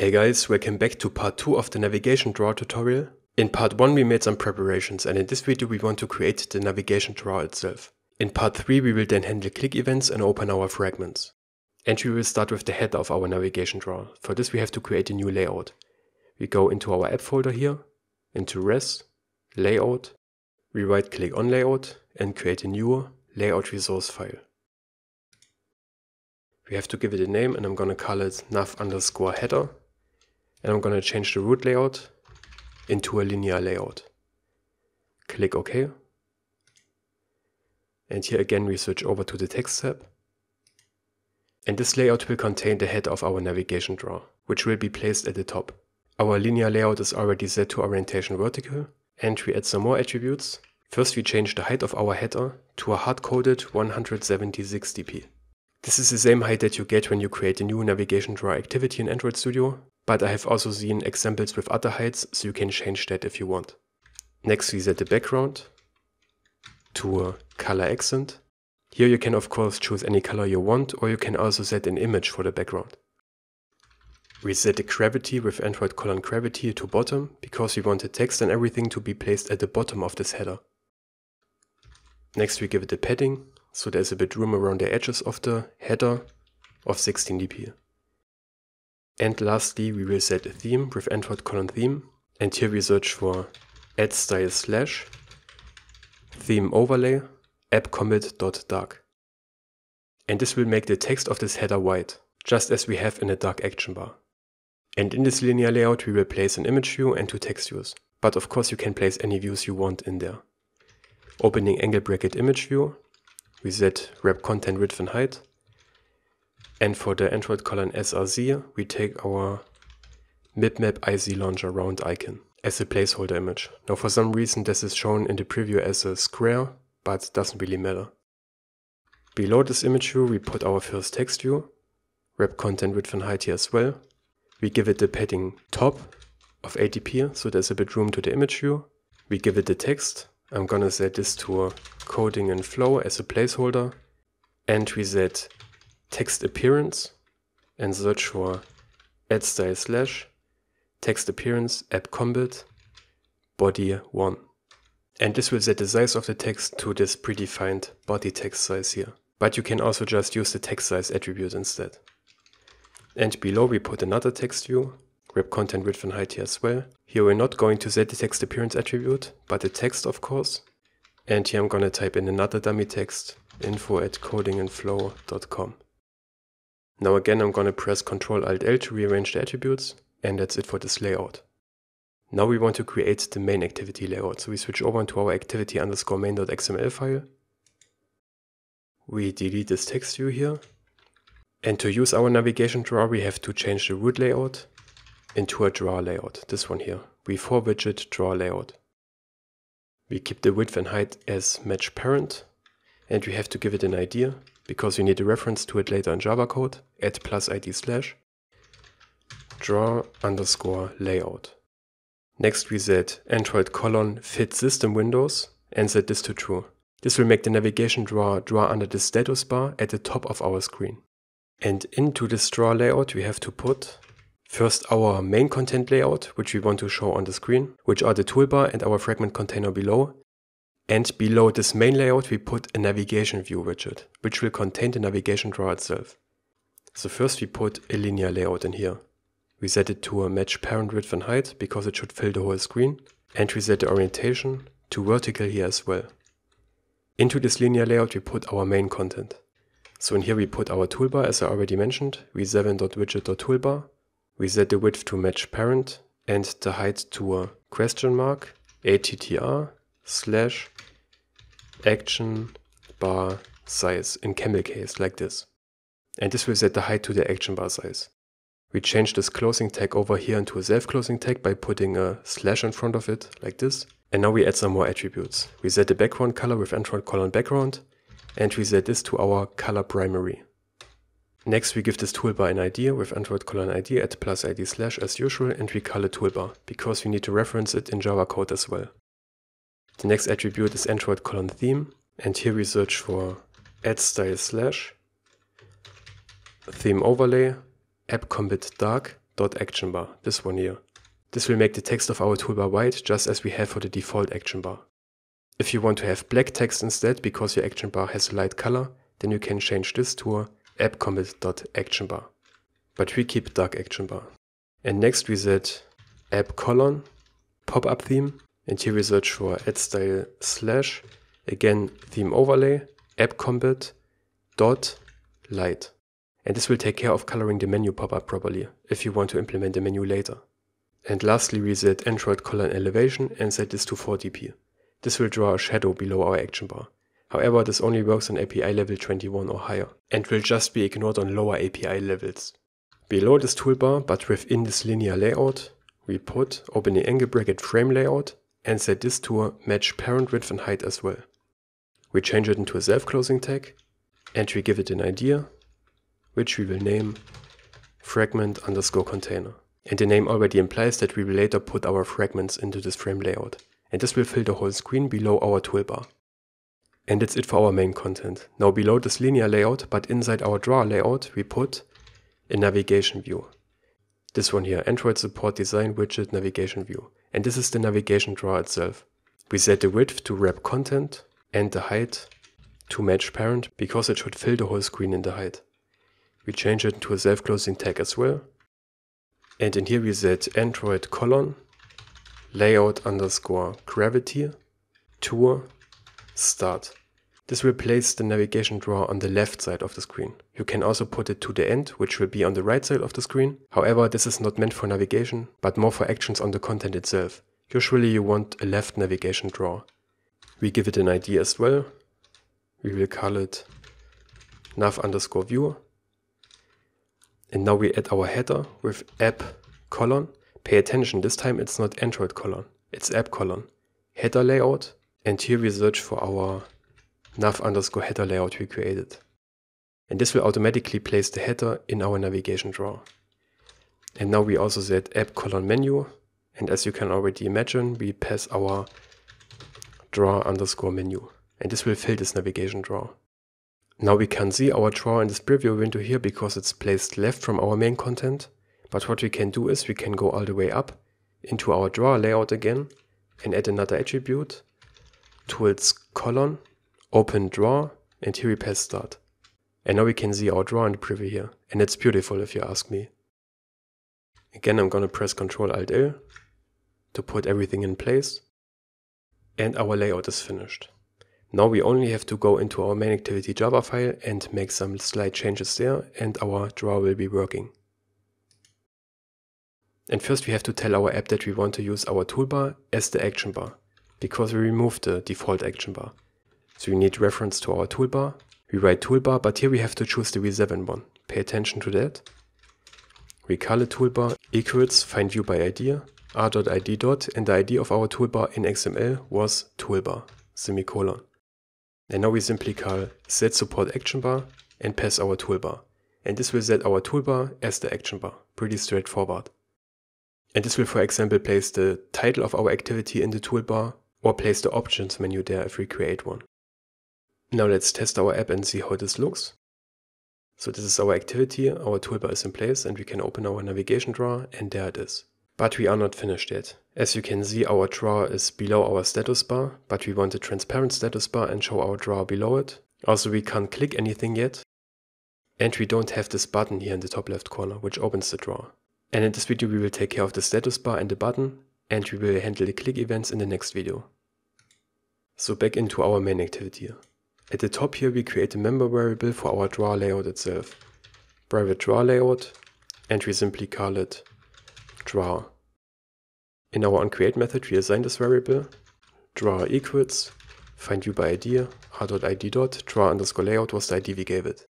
Hey guys, welcome back to part 2 of the navigation drawer tutorial. In part 1 we made some preparations and in this video we want to create the navigation drawer itself. In part 3 we will then handle click events and open our fragments. And we will start with the header of our navigation drawer. For this we have to create a new layout. We go into our app folder here, into res, layout, we right click on layout and create a new layout resource file. We have to give it a name and I'm gonna call it nav underscore header and I'm going to change the root layout into a linear layout. Click OK. And here again we switch over to the text tab. And this layout will contain the head of our navigation drawer, which will be placed at the top. Our linear layout is already set to orientation vertical, and we add some more attributes. First we change the height of our header to a hard-coded 176 dp. This is the same height that you get when you create a new navigation drawer activity in Android Studio, but I have also seen examples with other heights, so you can change that if you want. Next we set the background to a color accent. Here you can of course choose any color you want or you can also set an image for the background. We set the gravity with Android colon gravity to bottom because we want the text and everything to be placed at the bottom of this header. Next we give it the padding, so there's a bit room around the edges of the header of 16 dp. And lastly, we will set a theme with android: colon theme. And here we search for add style slash theme overlay app commit dot dark. And this will make the text of this header white, just as we have in the dark action bar. And in this linear layout, we will place an image view and two text views. But of course, you can place any views you want in there. Opening angle bracket image view, we set wrap content width and height, and for the Android colon src, we take our MipMap IC launcher round icon as a placeholder image. Now for some reason this is shown in the preview as a square, but doesn't really matter. Below this image view we put our first text view, wrap content width and height here as well. We give it the padding top of 80p, so there's a bit room to the image view. We give it the text. I'm gonna set this to coding and flow as a placeholder. And we set text appearance and search for add style slash text appearance app combat body 1. And this will set the size of the text to this predefined body text size here. But you can also just use the text size attribute instead. And below we put another text view, wrap content width and height here as well. Here we're not going to set the text appearance attribute, but the text of course. And here I'm gonna type in another dummy text, info at codinginflow.com. Now again, I'm gonna press Ctrl Alt L to rearrange the attributes, and that's it for this layout. Now we want to create the main activity layout, so we switch over into our activity underscore main.xml file. We delete this text view here. And to use our navigation drawer, we have to change the root layout into a drawer layout, this one here, four widget drawer layout. We keep the width and height as match parent, and we have to give it an idea because you need a reference to it later in Java code, add plus id slash draw underscore layout. Next we set Android colon fit system windows and set this to true. This will make the navigation drawer draw under the status bar at the top of our screen. And into this draw layout we have to put first our main content layout, which we want to show on the screen, which are the toolbar and our fragment container below, and below this main layout, we put a navigation view widget, which will contain the navigation drawer itself. So first we put a linear layout in here. We set it to a match parent width and height because it should fill the whole screen. And we set the orientation to vertical here as well. Into this linear layout, we put our main content. So in here we put our toolbar as I already mentioned, v7.widget.toolbar. We set the width to match parent and the height to a question mark, attr slash action bar size in camel case like this. And this will set the height to the action bar size. We change this closing tag over here into a self-closing tag by putting a slash in front of it like this. And now we add some more attributes. We set the background color with Android colon background and we set this to our color primary. Next we give this toolbar an ID with Android colon ID at plus ID slash as usual and we call it toolbar because we need to reference it in Java code as well. The next attribute is Android colon theme. And here we search for add style slash theme overlay app combat dark dot action bar, this one here. This will make the text of our toolbar white just as we have for the default action bar. If you want to have black text instead because your action bar has a light color, then you can change this to app commit dot action bar. But we keep dark action bar. And next we set app colon pop-up theme and here we search for add style slash, again, theme overlay, app combat, dot, light. And this will take care of coloring the menu pop-up properly if you want to implement the menu later. And lastly, we set Android color and elevation and set this to 4dp. This will draw a shadow below our action bar. However, this only works on API level 21 or higher and will just be ignored on lower API levels. Below this toolbar, but within this linear layout, we put open the angle bracket frame layout and set this tour match parent width and height as well. We change it into a self-closing tag and we give it an idea, which we will name fragment underscore container. And the name already implies that we will later put our fragments into this frame layout. And this will fill the whole screen below our toolbar. And that's it for our main content. Now below this linear layout, but inside our drawer layout, we put a navigation view. This one here, Android support design widget navigation view and this is the navigation drawer itself. We set the width to wrap content and the height to match parent because it should fill the whole screen in the height. We change it to a self-closing tag as well. And in here we set Android colon layout underscore gravity tour start. This will place the navigation drawer on the left side of the screen. You can also put it to the end, which will be on the right side of the screen. However, this is not meant for navigation, but more for actions on the content itself. Usually you want a left navigation drawer. We give it an ID as well. We will call it nav underscore And now we add our header with app colon. Pay attention, this time it's not Android colon, it's app colon. Header layout. And here we search for our nav underscore header layout we created. And this will automatically place the header in our navigation drawer. And now we also set app colon menu. And as you can already imagine, we pass our drawer underscore menu. And this will fill this navigation drawer. Now we can see our drawer in this preview window here because it's placed left from our main content. But what we can do is we can go all the way up into our drawer layout again and add another attribute to its colon open draw, and here we press start. And now we can see our draw in the preview here, and it's beautiful if you ask me. Again, I'm gonna press Ctrl Alt L to put everything in place, and our layout is finished. Now we only have to go into our main activity Java file and make some slight changes there and our draw will be working. And first we have to tell our app that we want to use our toolbar as the action bar because we removed the default action bar. So you need reference to our toolbar. We write toolbar, but here we have to choose the V7 one. Pay attention to that. We call it toolbar equals find view by idea r.id. and the ID of our toolbar in XML was toolbar semicolon. And now we simply call set support action bar and pass our toolbar. And this will set our toolbar as the action bar. Pretty straightforward. And this will for example place the title of our activity in the toolbar or place the options menu there if we create one. Now let's test our app and see how this looks. So this is our activity, our toolbar is in place and we can open our navigation drawer and there it is. But we are not finished yet. As you can see our drawer is below our status bar, but we want a transparent status bar and show our drawer below it. Also we can't click anything yet. And we don't have this button here in the top left corner, which opens the drawer. And in this video we will take care of the status bar and the button, and we will handle the click events in the next video. So back into our main activity. At the top here, we create a member variable for our draw layout itself. Private draw layout, and we simply call it draw. In our onCreate method, we assign this variable, draw equals, find you by ID, r.id. draw underscore layout was the ID we gave it.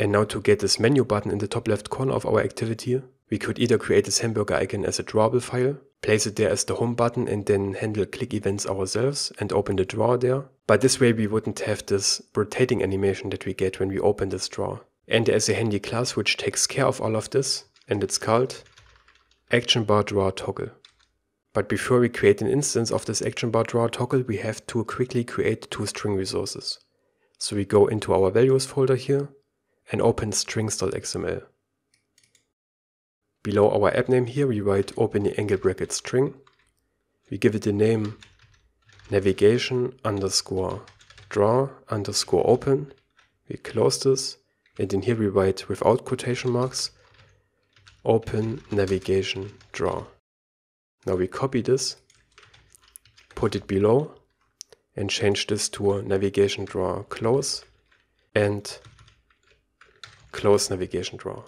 And now to get this menu button in the top left corner of our activity, we could either create this hamburger icon as a drawable file, place it there as the home button and then handle click events ourselves and open the drawer there. But this way we wouldn't have this rotating animation that we get when we open this drawer. And there is a handy class which takes care of all of this and it's called action bar drawer toggle. But before we create an instance of this action bar drawer toggle, we have to quickly create two string resources. So we go into our values folder here and open string.xml. Below our app name here, we write open the angle bracket string. We give it the name navigation underscore draw underscore open. We close this and in here we write without quotation marks open navigation draw. Now we copy this, put it below and change this to a navigation draw close and close navigation draw.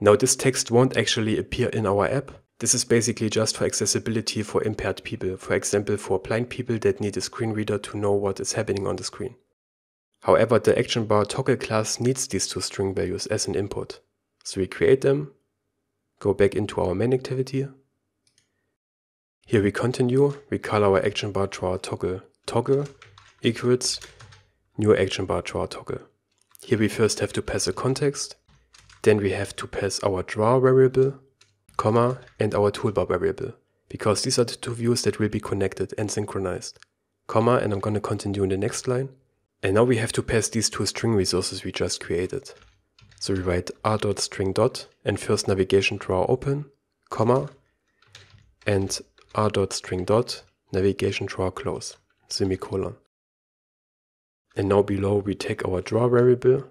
Now this text won't actually appear in our app. This is basically just for accessibility for impaired people, for example for blind people that need a screen reader to know what is happening on the screen. However, the action bar toggle class needs these two string values as an input. So we create them, go back into our main activity. Here we continue, we call our action bar drawer toggle toggle equals new action bar drawer toggle. Here we first have to pass a context, then we have to pass our draw variable, comma, and our toolbar variable, because these are the two views that will be connected and synchronized. Comma, and I'm going to continue in the next line. And now we have to pass these two string resources we just created. So we write r dot string dot and first navigation draw open, comma, and r dot string dot navigation draw close, semicolon. And now below we take our draw variable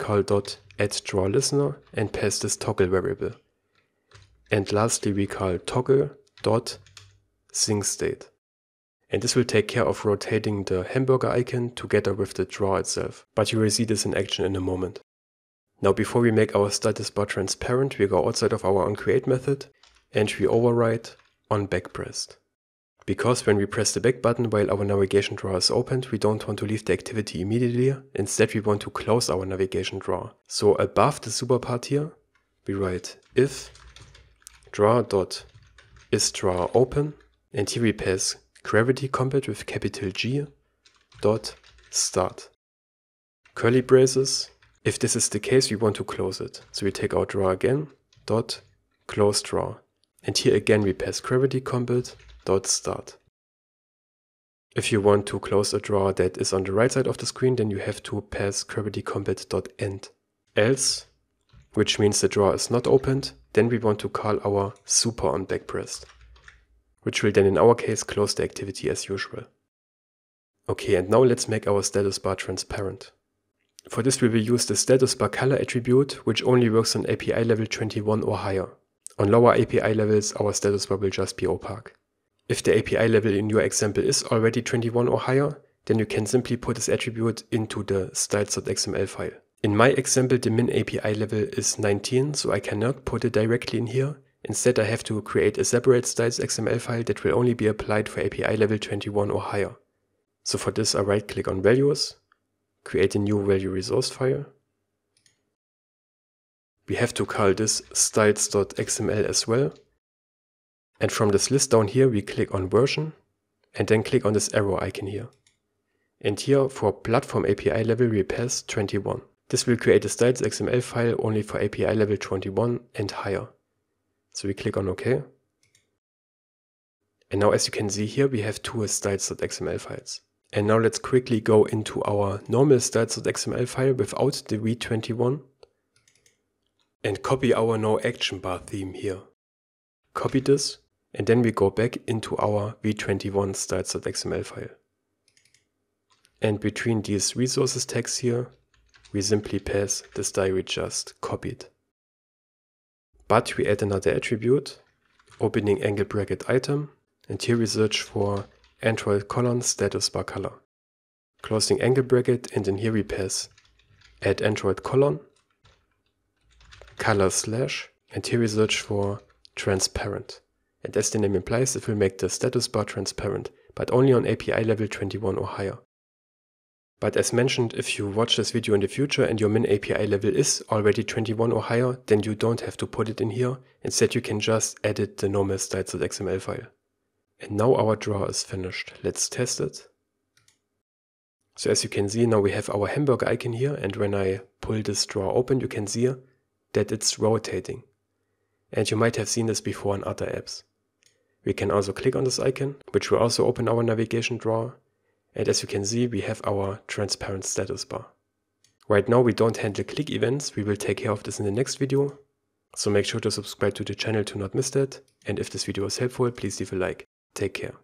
call dot add draw listener and pass this toggle variable. And lastly, we call toggle dot sync state. And this will take care of rotating the hamburger icon together with the draw itself. But you will see this in action in a moment. Now before we make our status bar transparent, we go outside of our onCreate method and we override on pressed because when we press the back button while our navigation drawer is opened, we don't want to leave the activity immediately, instead we want to close our navigation drawer. So above the super part here, we write if drawer dot is drawer open, and here we pass gravity combat with capital G dot start. Curly braces, if this is the case, we want to close it. So we take our drawer again, dot close draw, And here again we pass gravity combat dot start. If you want to close a drawer that is on the right side of the screen, then you have to pass Kirby dot end. Else, which means the drawer is not opened, then we want to call our super on back pressed, which will then in our case close the activity as usual. Okay, and now let's make our status bar transparent. For this we will use the status bar color attribute, which only works on API level 21 or higher. On lower API levels, our status bar will just be opaque. If the API level in your example is already 21 or higher, then you can simply put this attribute into the styles.xml file. In my example, the min API level is 19, so I cannot put it directly in here. Instead, I have to create a separate styles.xml file that will only be applied for API level 21 or higher. So for this, I right click on values, create a new value resource file. We have to call this styles.xml as well, and from this list down here, we click on version and then click on this arrow icon here. And here for platform API level, we pass 21. This will create a styles XML file only for API level 21 and higher. So we click on OK. And now as you can see here, we have two styles.xml files. And now let's quickly go into our normal styles.xml file without the v21 and copy our no action bar theme here. Copy this and then we go back into our v21 styles.xml file. And between these resources tags here, we simply pass the style we just copied. But we add another attribute, opening angle bracket item, and here we search for Android colon status bar color. Closing angle bracket, and then here we pass add Android colon, color slash, and here we search for transparent and as the name implies, it will make the status bar transparent, but only on API level 21 or higher. But as mentioned, if you watch this video in the future and your min API level is already 21 or higher, then you don't have to put it in here. Instead, you can just edit the normal styles.xml file. And now our draw is finished. Let's test it. So as you can see, now we have our hamburger icon here. And when I pull this draw open, you can see that it's rotating. And you might have seen this before in other apps. We can also click on this icon, which will also open our navigation drawer. And as you can see, we have our transparent status bar. Right now, we don't handle click events. We will take care of this in the next video. So make sure to subscribe to the channel to not miss that. And if this video was helpful, please leave a like. Take care.